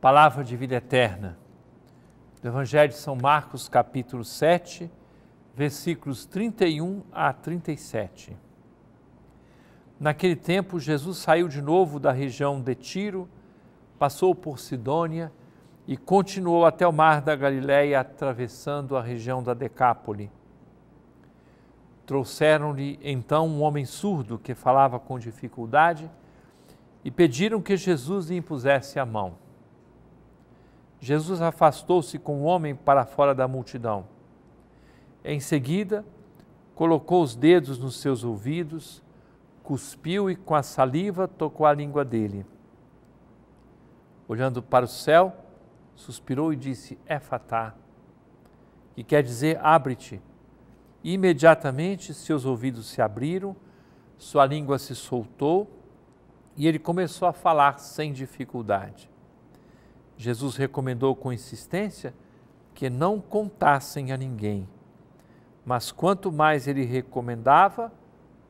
Palavra de vida eterna. Do Evangelho de São Marcos, capítulo 7, versículos 31 a 37. Naquele tempo, Jesus saiu de novo da região de Tiro, passou por Sidônia e continuou até o mar da Galiléia, atravessando a região da Decápole. Trouxeram-lhe então um homem surdo que falava com dificuldade e pediram que Jesus lhe impusesse a mão. Jesus afastou-se com o homem para fora da multidão. Em seguida, colocou os dedos nos seus ouvidos, cuspiu e com a saliva tocou a língua dele. Olhando para o céu, suspirou e disse: "É fatá. que quer dizer abre-te. Imediatamente seus ouvidos se abriram, sua língua se soltou e ele começou a falar sem dificuldade. Jesus recomendou com insistência que não contassem a ninguém. Mas quanto mais ele recomendava,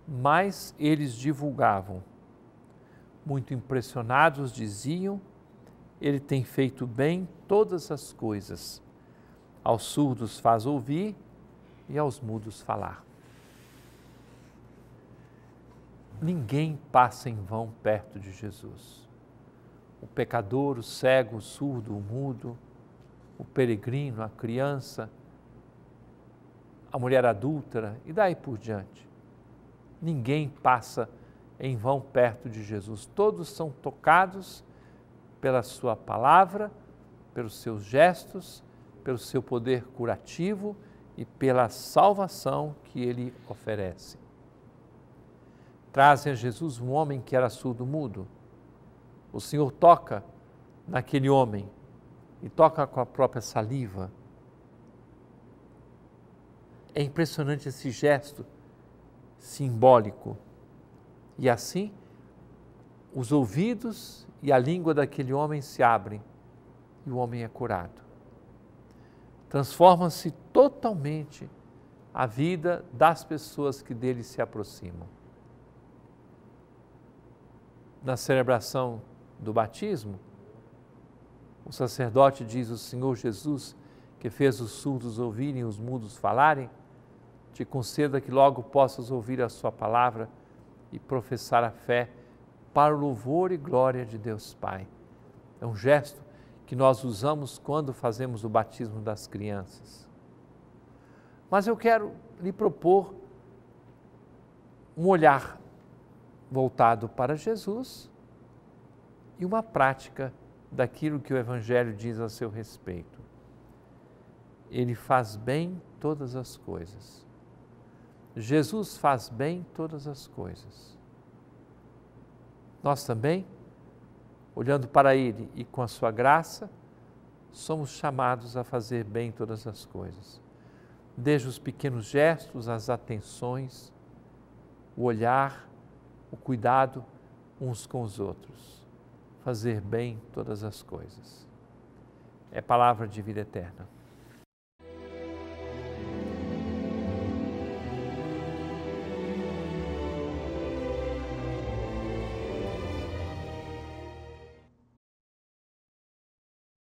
mais eles divulgavam. Muito impressionados diziam: Ele tem feito bem todas as coisas. Aos surdos faz ouvir e aos mudos falar. Ninguém passa em vão perto de Jesus o pecador, o cego, o surdo, o mudo, o peregrino, a criança, a mulher adúltera e daí por diante. Ninguém passa em vão perto de Jesus. Todos são tocados pela Sua palavra, pelos seus gestos, pelo seu poder curativo e pela salvação que Ele oferece. Trazem a Jesus um homem que era surdo-mudo o Senhor toca naquele homem e toca com a própria saliva. É impressionante esse gesto simbólico. E assim, os ouvidos e a língua daquele homem se abrem e o homem é curado. Transforma-se totalmente a vida das pessoas que dele se aproximam. Na celebração do batismo, o sacerdote diz: O Senhor Jesus, que fez os surdos ouvirem e os mudos falarem, te conceda que logo possas ouvir a Sua palavra e professar a fé para o louvor e glória de Deus Pai. É um gesto que nós usamos quando fazemos o batismo das crianças. Mas eu quero lhe propor um olhar voltado para Jesus e uma prática daquilo que o Evangelho diz a seu respeito. Ele faz bem todas as coisas. Jesus faz bem todas as coisas. Nós também, olhando para Ele e com a Sua graça, somos chamados a fazer bem todas as coisas. Desde os pequenos gestos, as atenções, o olhar, o cuidado uns com os outros fazer bem todas as coisas. É palavra de vida eterna.